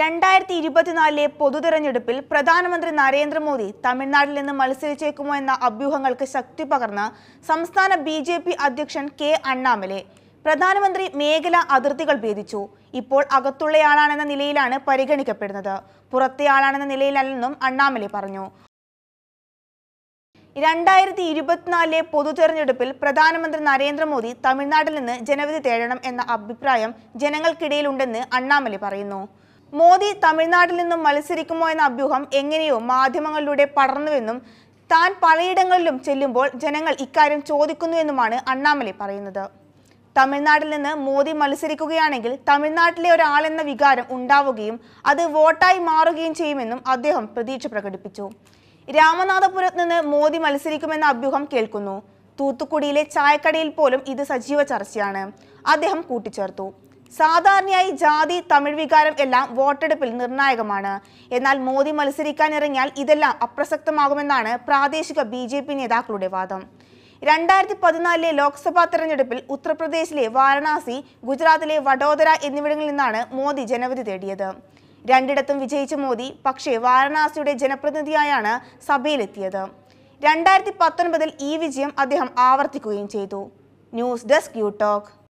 രണ്ടായിരത്തി ഇരുപത്തിനാലിലെ തെരഞ്ഞെടുപ്പിൽ പ്രധാനമന്ത്രി നരേന്ദ്രമോദി തമിഴ്നാട്ടിൽ നിന്ന് മത്സരിച്ചേക്കുമോ എന്ന അഭ്യൂഹങ്ങൾക്ക് ശക്തി പകർന്ന് സംസ്ഥാന ബി ജെ പി അധ്യക്ഷൻ കെ അണ്ണാമലെ പ്രധാനമന്ത്രി മേഖലാ അതിർത്തികൾ ഭേദിച്ചു ഇപ്പോൾ അകത്തുള്ളയാളാണെന്ന നിലയിലാണ് പരിഗണിക്കപ്പെടുന്നത് പുറത്തെയാളാണെന്ന നിലയിലല്ലെന്നും അണ്ണാമലെ പറഞ്ഞു രണ്ടായിരത്തി ഇരുപത്തിനാലിലെ തെരഞ്ഞെടുപ്പിൽ പ്രധാനമന്ത്രി നരേന്ദ്രമോദി തമിഴ്നാട്ടിൽ നിന്ന് ജനവിധി തേടണം എന്ന അഭിപ്രായം ജനങ്ങൾക്കിടയിലുണ്ടെന്ന് അണ്ണാമലെ പറയുന്നു മോദി തമിഴ്നാട്ടിൽ നിന്നും മത്സരിക്കുമോ എന്ന അഭ്യൂഹം എങ്ങനെയോ മാധ്യമങ്ങളിലൂടെ പടർന്നുവെന്നും താൻ പലയിടങ്ങളിലും ചെല്ലുമ്പോൾ ജനങ്ങൾ ഇക്കാര്യം ചോദിക്കുന്നുവെന്നുമാണ് അണ്ണാമലൈ പറയുന്നത് തമിഴ്നാട്ടിൽ നിന്ന് മോദി മത്സരിക്കുകയാണെങ്കിൽ തമിഴ്നാട്ടിലെ ഒരാളെന്ന വികാരം ഉണ്ടാവുകയും അത് വോട്ടായി മാറുകയും ചെയ്യുമെന്നും അദ്ദേഹം പ്രതീക്ഷ പ്രകടിപ്പിച്ചു രാമനാഥപുരത്ത് നിന്ന് മോദി മത്സരിക്കുമെന്ന അഭ്യൂഹം കേൾക്കുന്നു തൂത്തുക്കുടിയിലെ ചായക്കടയിൽ പോലും ഇത് സജീവ ചർച്ചയാണ് അദ്ദേഹം കൂട്ടിച്ചേർത്തു സാധാരണയായി ജാതി തമിഴ് വികാരം എല്ലാം വോട്ടെടുപ്പിൽ നിർണായകമാണ് എന്നാൽ മോദി മത്സരിക്കാൻ ഇറങ്ങിയാൽ ഇതെല്ലാം അപ്രസക്തമാകുമെന്നാണ് പ്രാദേശിക ബി ജെ പി നേതാക്കളുടെ വാദം രണ്ടായിരത്തി പതിനാലിലെ ലോക്സഭാ തെരഞ്ഞെടുപ്പിൽ ഉത്തർപ്രദേശിലെ വാരണാസി ഗുജറാത്തിലെ വഡോദര എന്നിവിടങ്ങളിൽ നിന്നാണ് മോദി ജനവിധി തേടിയത് രണ്ടിടത്തും വിജയിച്ച മോദി പക്ഷേ വാരണാസിയുടെ ജനപ്രതിനിധിയായാണ് സഭയിലെത്തിയത് രണ്ടായിരത്തി പത്തൊൻപതിൽ ഈ വിജയം അദ്ദേഹം ആവർത്തിക്കുകയും ചെയ്തു ന്യൂസ് ഡെസ്ക് യു ടോക്ക്